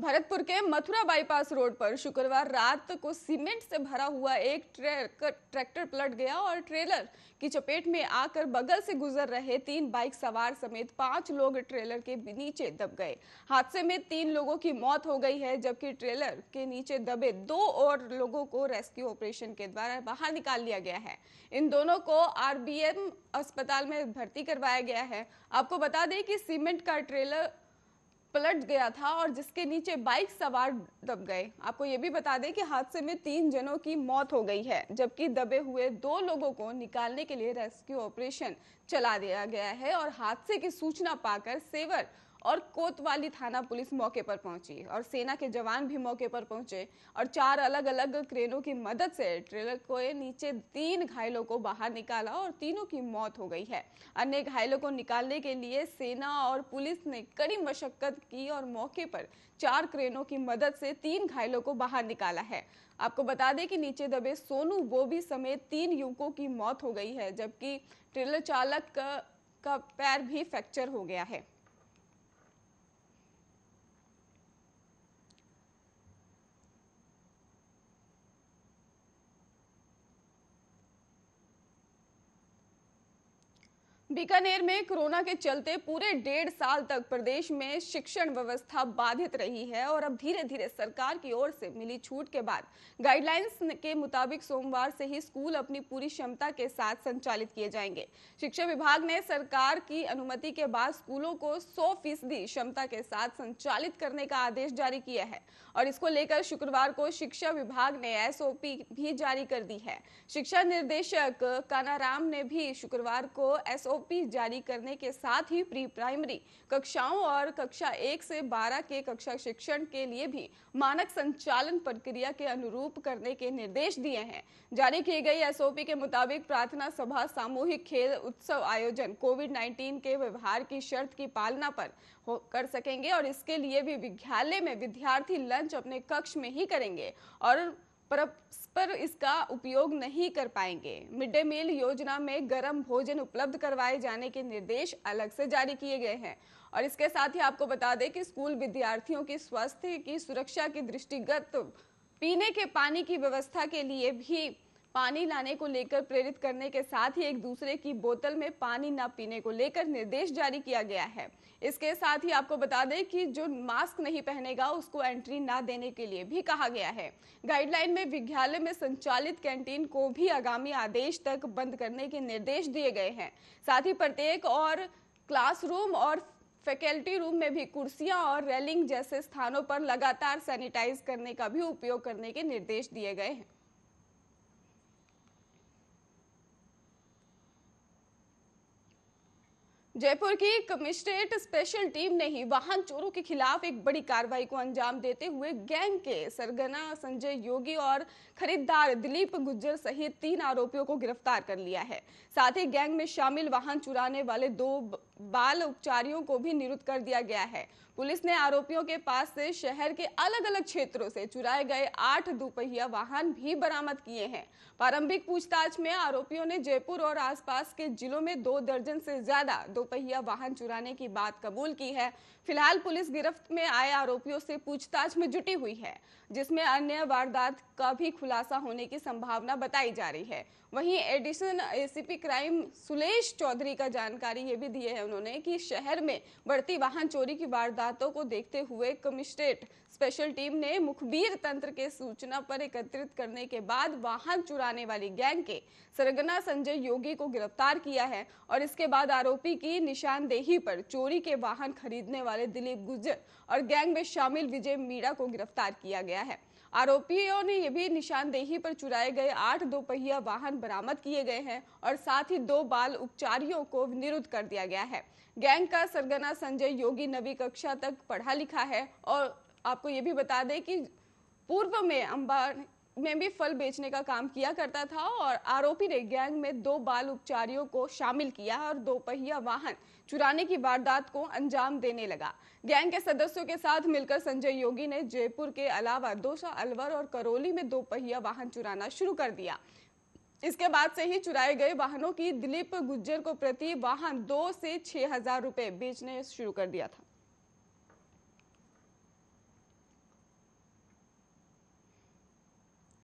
भरतपुर के Mathura bypass road पर शुक्रवार रात को सीमेंट से भरा हुआ एक ट्रैक्टर पलट गया और ट्रेलर की चपेट में आकर बगल से गुजर रहे तीन बाइक सवार समेत पांच लोग ट्रेलर के नीचे दब गए हादसे में तीन लोगों की मौत हो गई है जबकि ट्रेलर के नीचे दबे दो और लोगों को रेस्क्यू ऑपरेशन के द्वारा बाहर निकाल लिया गया है इन दोनों को आर अस्पताल में भर्ती करवाया गया है आपको बता दें कि सीमेंट का ट्रेलर पलट गया था और जिसके नीचे बाइक सवार दब गए आपको ये भी बता दें कि हादसे में तीन जनों की मौत हो गई है जबकि दबे हुए दो लोगों को निकालने के लिए रेस्क्यू ऑपरेशन चला दिया गया है और हादसे की सूचना पाकर सेवर और कोतवाली थाना पुलिस मौके पर पहुंची और सेना के जवान भी मौके पर पहुंचे और चार अलग अलग क्रेनों की मदद से ट्रेलर को नीचे तीन घायलों को बाहर निकाला और तीनों की मौत हो गई है अन्य घायलों को निकालने के लिए सेना और पुलिस ने कड़ी मशक्कत की और मौके पर चार क्रेनों की मदद से तीन घायलों को बाहर निकाला है आपको बता दें कि नीचे दबे सोनू बोबी समेत तीन युवकों की मौत हो गई है जबकि ट्रेलर चालक का, का पैर भी फ्रैक्चर हो गया है बीकानेर में कोरोना के चलते पूरे डेढ़ साल तक प्रदेश में शिक्षण व्यवस्था बाधित रही है और अब धीरे धीरे सरकार की ओर से मिली छूट के बाद गाइडलाइंस के मुताबिक सोमवार से ही स्कूल अपनी पूरी क्षमता के साथ संचालित किए जाएंगे शिक्षा विभाग ने सरकार की अनुमति के बाद स्कूलों को सौ फीसदी क्षमता के साथ संचालित करने का आदेश जारी किया है और इसको लेकर शुक्रवार को शिक्षा विभाग ने एस भी जारी कर दी है शिक्षा निर्देशक कानाराम ने भी शुक्रवार को एसओ ओपी जारी करने के साथ ही प्री प्राइमरी कक्षाओं और कक्षा एक से बारह के कक्षा शिक्षण के लिए भी मानक संचालन प्रक्रिया के अनुरूप करने के निर्देश दिए हैं जारी की गई एसओपी के मुताबिक प्रार्थना सभा सामूहिक खेल उत्सव आयोजन कोविड नाइन्टीन के व्यवहार की शर्त की पालना पर हो कर सकेंगे और इसके लिए भी विद्यालय में विद्यार्थी लंच अपने कक्ष में ही करेंगे और पर पर इसका उपयोग नहीं कर पाएंगे मिड डे मील योजना में गर्म भोजन उपलब्ध करवाए जाने के निर्देश अलग से जारी किए गए हैं और इसके साथ ही आपको बता दें कि स्कूल विद्यार्थियों की स्वास्थ्य की सुरक्षा की दृष्टिगत पीने के पानी की व्यवस्था के लिए भी पानी लाने को लेकर प्रेरित करने के साथ ही एक दूसरे की बोतल में पानी न पीने को लेकर निर्देश जारी किया गया है इसके साथ ही आपको बता दें कि जो मास्क नहीं पहनेगा उसको एंट्री ना देने के लिए भी कहा गया है गाइडलाइन में विद्यालय में संचालित कैंटीन को भी आगामी आदेश तक बंद करने के निर्देश दिए गए हैं साथ ही प्रत्येक और क्लासरूम और फैकल्टी रूम में भी कुर्सियां और रेलिंग जैसे स्थानों पर लगातार सैनिटाइज करने का भी उपयोग करने के निर्देश दिए गए हैं जयपुर की कमिश्नरेट स्पेशल टीम ने ही वाहन चोरों के खिलाफ एक बड़ी कार्रवाई को अंजाम देते हुए गैंग के सरगना संजय योगी और खरीदार दिलीप गुज्जर सहित तीन आरोपियों को गिरफ्तार कर लिया है साथ ही गैंग में शामिल वाहन चुराने वाले दो बाल उपचारियों को भी निरुद्ध कर दिया गया है पुलिस ने आरोपियों के पास से शहर के अलग अलग क्षेत्रों से चुराए गए आठ दोपहिया वाहन भी बरामद किए हैं प्रारंभिक पूछताछ में आरोपियों ने जयपुर और आसपास के जिलों में दो दर्जन से ज्यादा दोपहिया वाहन चुराने की बात कबूल की है फिलहाल पुलिस गिरफ्त में आए आरोपियों से पूछताछ में जुटी हुई है जिसमें अन्य वारदात का भी खुलासा होने की संभावना बताई जा रही है वहीं addition ACP crime Sulesh Chaudhary का जानकारी ये भी दिए है उन्होंने कि शहर में बढ़ती वाहन चोरी की वारदात बातों को देखते हुए कमिश्नरेट स्पेशल टीम ने मुखबीर तंत्र के सूचना पर एकत्रित करने के बाद वाहन चुराने वाली गैंग के सरगना संजय योगी को गिरफ्तार किया है और इसके बाद आरोपी की निशानदेही पर चोरी के वाहन खरीदने वाले दिलीप गुजर और गैंग में शामिल विजय मीणा को गिरफ्तार किया गया है आरोपियों ने यह भी निशानदेही पर चुराए गए आठ दोपहिया वाहन बरामद किए गए हैं और साथ ही दो बाल उपचारियों को निरुद्ध कर दिया गया है गैंग का सरगना संजय योगी नवी कक्षा तक पढ़ा लिखा है और आपको ये भी बता दें कि पूर्व में अंबार में भी फल बेचने का काम किया करता था और आरोपी ने गैंग में दो बाल उपचारियों को शामिल किया और दो पहिया वाहन चुराने की वारदात को अंजाम देने लगा गैंग के सदस्यों के साथ मिलकर संजय योगी ने जयपुर के अलावा दोसा अलवर और करौली में दो पहिया वाहन चुराना शुरू कर दिया इसके बाद से ही चुराए गए वाहनों की दिलीप गुज्जर को प्रति वाहन दो से छह हजार रुपए बेचने शुरू कर दिया था